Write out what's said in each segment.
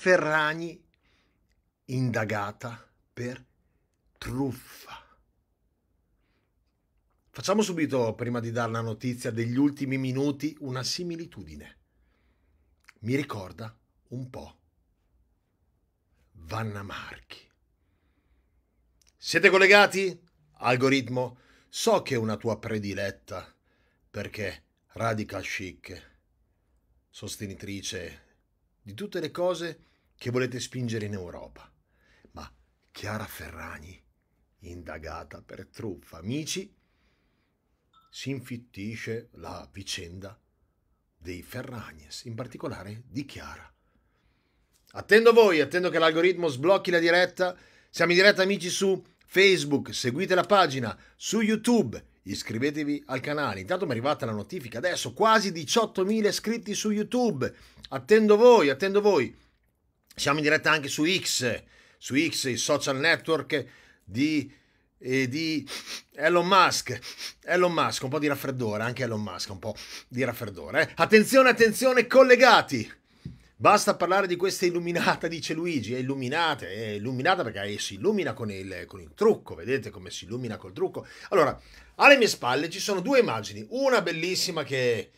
Ferragni indagata per truffa. Facciamo subito, prima di dare la notizia degli ultimi minuti, una similitudine. Mi ricorda un po' Vanna Marchi. Siete collegati? Algoritmo, so che è una tua prediletta, perché radical chic, sostenitrice di tutte le cose che volete spingere in Europa. Ma Chiara Ferragni, indagata per truffa, amici, si infittisce la vicenda dei Ferragnes, in particolare di Chiara. Attendo voi, attendo che l'algoritmo sblocchi la diretta. Siamo in diretta amici su Facebook, seguite la pagina, su YouTube, iscrivetevi al canale. Intanto mi è arrivata la notifica adesso, quasi 18.000 iscritti su YouTube. Attendo voi, attendo voi. Siamo in diretta anche su X, su X, il social network di, eh, di Elon Musk. Elon Musk, un po' di raffreddore, anche Elon Musk, un po' di raffreddore. Eh. Attenzione, attenzione, collegati! Basta parlare di questa illuminata, dice Luigi. È illuminata, è illuminata perché si illumina con il, con il, trucco. Vedete come si illumina col trucco. Allora, alle mie spalle ci sono due immagini. Una bellissima che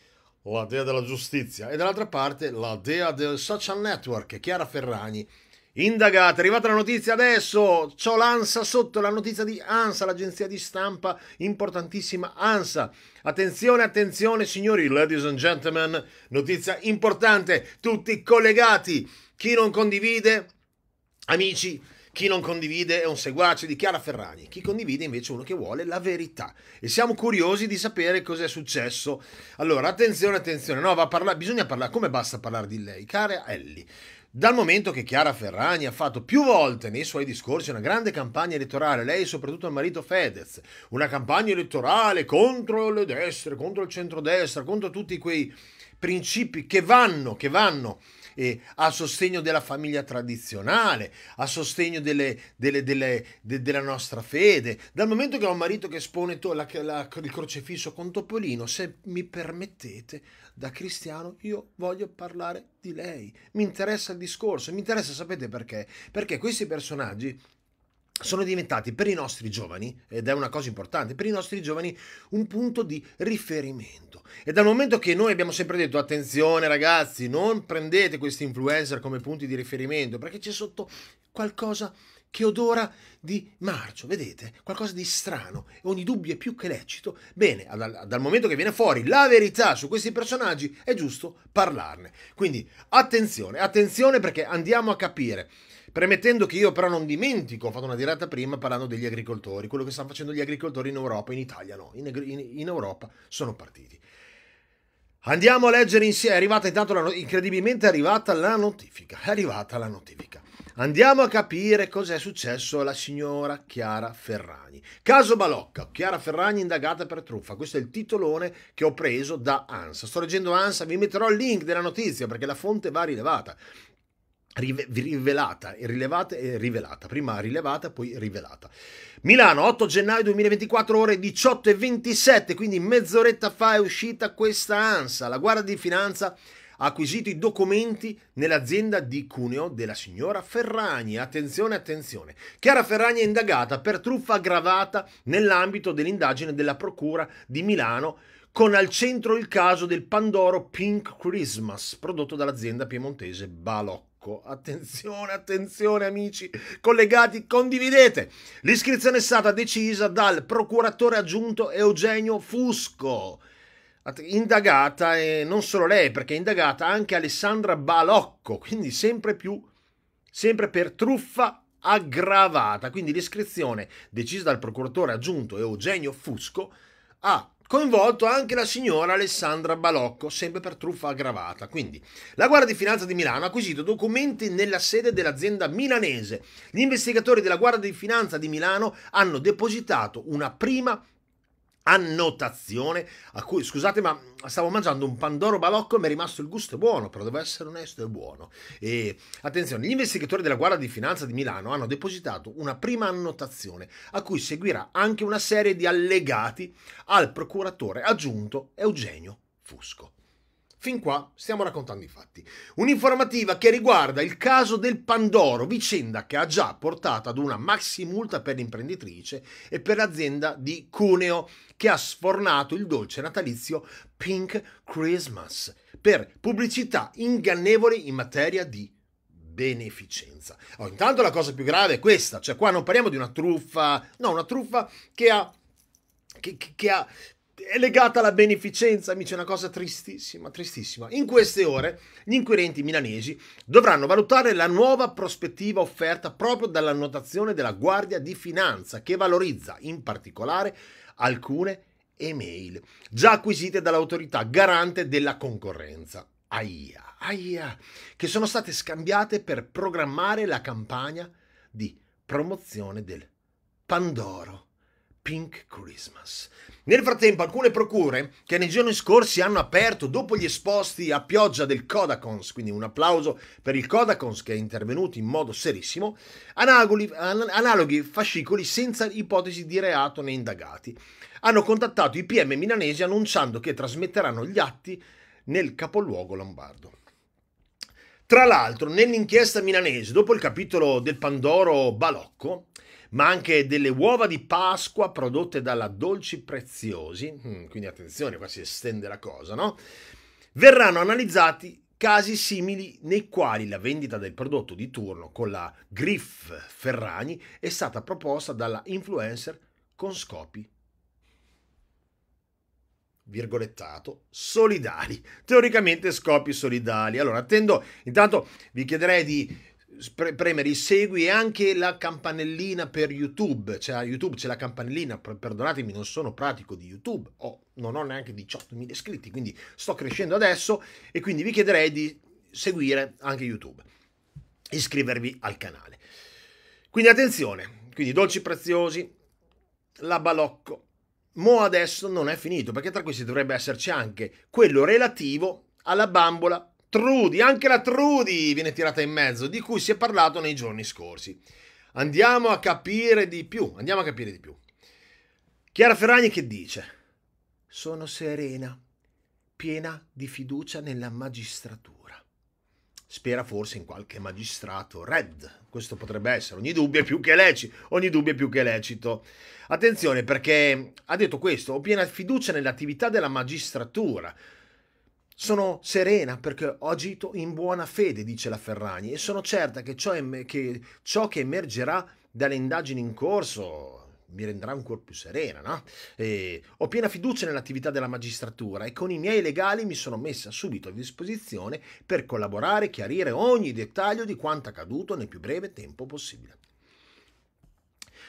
la dea della giustizia, e dall'altra parte la dea del social network, Chiara Ferragni. Indagata, è arrivata la notizia adesso, c'ho l'ANSA sotto, la notizia di ANSA, l'agenzia di stampa importantissima ANSA. Attenzione, attenzione signori, ladies and gentlemen, notizia importante, tutti collegati, chi non condivide, amici, chi non condivide è un seguace di Chiara Ferragni, chi condivide invece è uno che vuole la verità. E siamo curiosi di sapere cosa è successo. Allora, attenzione, attenzione, no, parla- bisogna parlare, come basta parlare di lei, cara Ellie? Dal momento che Chiara Ferragni ha fatto più volte nei suoi discorsi una grande campagna elettorale, lei e soprattutto il marito Fedez, una campagna elettorale contro le destre, contro il centrodestra, contro tutti quei principi che vanno, che vanno eh, a sostegno della famiglia tradizionale, a sostegno delle, delle, delle, de, della nostra fede. Dal momento che ho un marito che espone la, la, il crocefisso con Topolino, se mi permettete, da cristiano io voglio parlare di lei. Mi interessa il discorso, mi interessa, sapete perché? Perché questi personaggi sono diventati per i nostri giovani, ed è una cosa importante, per i nostri giovani un punto di riferimento. E dal momento che noi abbiamo sempre detto, attenzione ragazzi, non prendete questi influencer come punti di riferimento, perché c'è sotto qualcosa che odora di marcio, vedete? Qualcosa di strano, ogni dubbio è più che lecito. Bene, dal, dal, momento che viene fuori la verità su questi personaggi, è giusto parlarne. Quindi attenzione, attenzione perché andiamo a capire Premettendo che io però non dimentico, ho fatto una diretta prima parlando degli agricoltori, quello che stanno facendo gli agricoltori in Europa, in Italia no, in, in, in Europa sono partiti. Andiamo a leggere insieme, è arrivata intanto, la, incredibilmente è arrivata la notifica, è arrivata la notifica. Andiamo a capire cos'è successo alla signora Chiara Ferragni. Caso Balocca, Chiara Ferragni indagata per truffa. Questo è il titolone che ho preso da ANSA. Sto leggendo ANSA, vi metterò il link della notizia perché la fonte va rilevata rivelata e rilevata e rivelata, prima rilevata, poi rivelata. Milano, 8 gennaio 2024, ore 18 e 27, quindi mezz'oretta fa è uscita questa ANSA. La Guardia di Finanza ha acquisito i documenti nell'azienda di Cuneo della signora Ferragni. Attenzione, attenzione. Chiara Ferragni è indagata per truffa aggravata nell'ambito dell'indagine della Procura di Milano con al centro il caso del Pandoro Pink Christmas prodotto dall'azienda piemontese Balocco. Sacco. Attenzione, attenzione amici, collegati, condividete. L'iscrizione è stata decisa dal procuratore aggiunto Eugenio Fusco. Indagata e non solo lei, perché è indagata anche Alessandra Balocco, quindi sempre più sempre per truffa aggravata. Quindi l'iscrizione decisa dal procuratore aggiunto Eugenio Fusco ha coinvolto anche la signora Alessandra Balocco, sempre per truffa aggravata. Quindi, la Guardia di Finanza di Milano ha acquisito documenti nella sede dell'azienda milanese. Gli investigatori della Guardia di Finanza di Milano hanno depositato una prima annotazione a cui scusate ma stavo mangiando un pandoro balocco e mi è rimasto il gusto è buono però devo essere onesto è buono e attenzione gli investigatori della guardia di finanza di Milano hanno depositato una prima annotazione a cui seguirà anche una serie di allegati al procuratore aggiunto Eugenio Fusco Fin qua stiamo raccontando i fatti. Un'informativa che riguarda il caso del Pandoro, vicenda che ha già portato ad una maxi multa per l'imprenditrice e per l'azienda di Cuneo, che ha sfornato il dolce natalizio Pink Christmas per pubblicità ingannevoli in materia di beneficenza. Oh, intanto la cosa più grave è questa, cioè qua non parliamo di una truffa, no, una truffa che ha che, che, che, ha è legata alla beneficenza, amici, è una cosa tristissima, tristissima. In queste ore gli inquirenti milanesi dovranno valutare la nuova prospettiva offerta proprio dall'annotazione della Guardia di Finanza, che valorizza in particolare alcune email già acquisite dall'autorità garante della concorrenza. AIA, AIA, che sono state scambiate per programmare la campagna di promozione del Pandoro Pink Christmas. Nel frattempo alcune procure che nei giorni scorsi hanno aperto dopo gli esposti a pioggia del Kodakons, quindi un applauso per il Kodakons che è intervenuto in modo serissimo, analoghi, analoghi fascicoli senza ipotesi di reato né indagati. Hanno contattato i PM milanesi annunciando che trasmetteranno gli atti nel capoluogo lombardo. Tra l'altro, nell'inchiesta milanese, dopo il capitolo del Pandoro Balocco, ma anche delle uova di Pasqua prodotte dalla Dolci Preziosi, mm, quindi attenzione, qua si estende la cosa, no? Verranno analizzati casi simili nei quali la vendita del prodotto di turno con la Griff Ferragni è stata proposta dalla influencer con scopi virgolettato, solidali. Teoricamente scopi solidali. Allora, attendo, intanto vi chiederei di premere premere segui e anche la campanellina per YouTube. C'è cioè, YouTube, c'è la campanellina, perdonatemi, non sono pratico di YouTube, oh, non ho neanche 18.000 iscritti, quindi sto crescendo adesso e quindi vi chiederei di seguire anche YouTube, iscrivervi al canale. Quindi attenzione, quindi dolci preziosi, la balocco. Mo adesso non è finito, perché tra questi dovrebbe esserci anche quello relativo alla bambola Trudi, anche la Trudi viene tirata in mezzo, di cui si è parlato nei giorni scorsi. Andiamo a capire di più, andiamo a capire di più. Chiara Ferragni che dice? Sono serena, piena di fiducia nella magistratura. Spera forse in qualche magistrato red, questo potrebbe essere, ogni dubbio è più che lecito, ogni dubbio è più che lecito. Attenzione perché ha detto questo, ho piena fiducia nell'attività della magistratura, sono serena perché ho agito in buona fede, dice la Ferragni, e sono certa che ciò, em- che, ciò che emergerà dalle indagini in corso mi renderà ancora più serena, no? E ho piena fiducia nell'attività della magistratura e con i miei legali mi sono messa subito a disposizione per collaborare e chiarire ogni dettaglio di quanto accaduto nel più breve tempo possibile.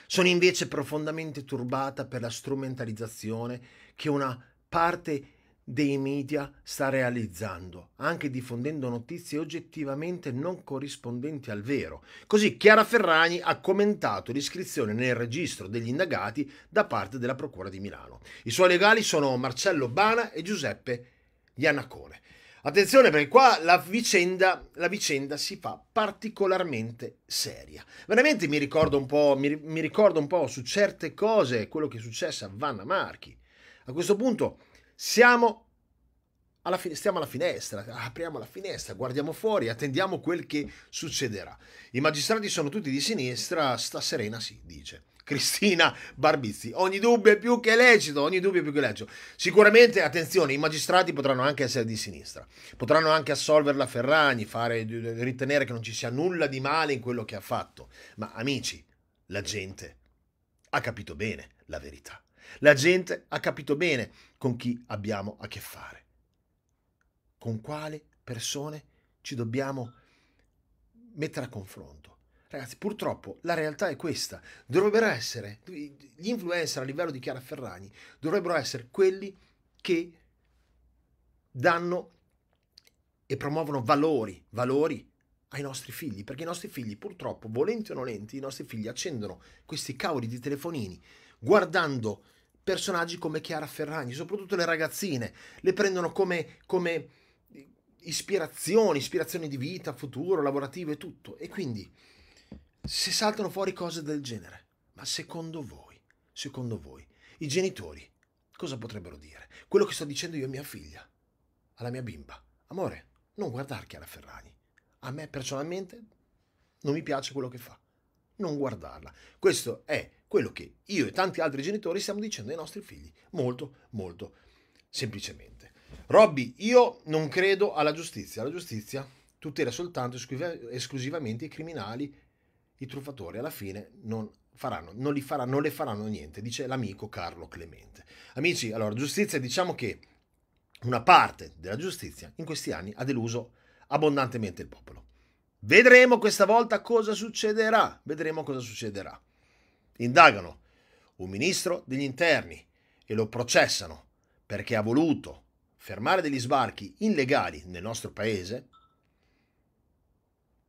Sono invece profondamente turbata per la strumentalizzazione che una parte dei media sta realizzando, anche diffondendo notizie oggettivamente non corrispondenti al vero. Così Chiara Ferragni ha commentato l'iscrizione nel registro degli indagati da parte della Procura di Milano. I suoi legali sono Marcello Bana e Giuseppe Iannacone. Attenzione perché qua la vicenda, la vicenda, si fa particolarmente seria. Veramente mi ricordo un po', mi, mi ricordo un po' su certe cose quello che è successo a Vanna Marchi. A questo punto siamo alla fine, stiamo alla finestra, apriamo la finestra, guardiamo fuori, attendiamo quel che succederà. I magistrati sono tutti di sinistra, sta serena sì, dice. Cristina Barbizzi. Ogni dubbio è più che lecito, ogni dubbio è più che lecito. Sicuramente, attenzione, i magistrati potranno anche essere di sinistra, potranno anche assolverla la Ferragni, fare, ritenere che non ci sia nulla di male in quello che ha fatto. Ma amici, la gente ha capito bene la verità. La gente ha capito bene con chi abbiamo a che fare, con quale persone ci dobbiamo mettere a confronto. Ragazzi, purtroppo la realtà è questa. Dovrebbero essere, gli influencer a livello di Chiara Ferragni, dovrebbero essere quelli che danno e promuovono valori, valori ai nostri figli, perché i nostri figli purtroppo, volenti o nolenti, i nostri figli accendono questi cavoli di telefonini, guardando personaggi come Chiara Ferragni, soprattutto le ragazzine, le prendono come, come ispirazioni, ispirazioni di vita, futuro, lavorativo e tutto. E quindi se saltano fuori cose del genere, ma secondo voi, secondo voi, i genitori cosa potrebbero dire? Quello che sto dicendo io a mia figlia, alla mia bimba. Amore, non guardare Chiara Ferragni. A me personalmente non mi piace quello che fa. Non guardarla. Questo è quello che io e tanti altri genitori stiamo dicendo ai nostri figli, molto, molto semplicemente. Robby, io non credo alla giustizia, la giustizia tutela soltanto esclusivamente i criminali, i truffatori, alla fine non faranno, non, li farà, non le faranno niente, dice l'amico Carlo Clemente. Amici, allora, giustizia, diciamo che una parte della giustizia in questi anni ha deluso abbondantemente il popolo. Vedremo questa volta cosa succederà, vedremo cosa succederà. Indagano un ministro degli interni e lo processano perché ha voluto fermare degli sbarchi illegali nel nostro paese,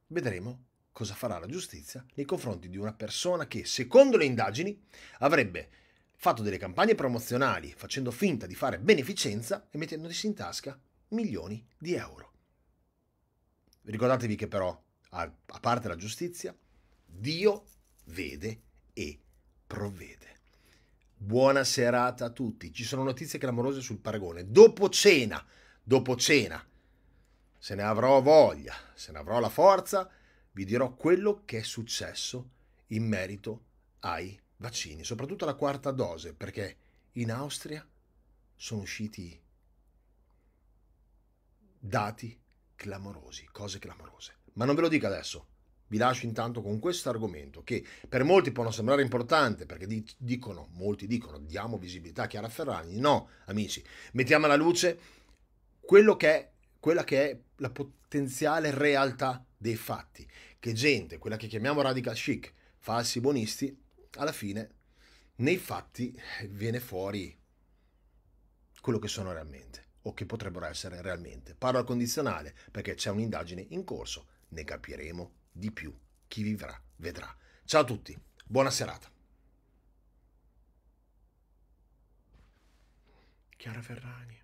vedremo cosa farà la giustizia nei confronti di una persona che, secondo le indagini, avrebbe fatto delle campagne promozionali facendo finta di fare beneficenza e mettendosi in tasca milioni di euro. Ricordatevi che però, a parte la giustizia, Dio vede e provvede. Buona serata a tutti. Ci sono notizie clamorose sul paragone. Dopo cena, dopo cena, se ne avrò voglia, se ne avrò la forza, vi dirò quello che è successo in merito ai vaccini, soprattutto alla quarta dose, perché in Austria sono usciti dati clamorosi, cose clamorose. Ma non ve lo dico adesso, vi lascio intanto con questo argomento che per molti può non sembrare importante perché dicono, molti dicono, diamo visibilità a Chiara Ferragni. No, amici, mettiamo alla luce quello che è, quella che è la potenziale realtà dei fatti, che gente, quella che chiamiamo radical chic, falsi buonisti, alla fine nei fatti eh, viene fuori quello che sono realmente o che potrebbero essere realmente. Parlo al condizionale perché c'è un'indagine in corso, ne capiremo di più chi vivrà vedrà. Ciao a tutti, buona serata. Chiara Ferrani.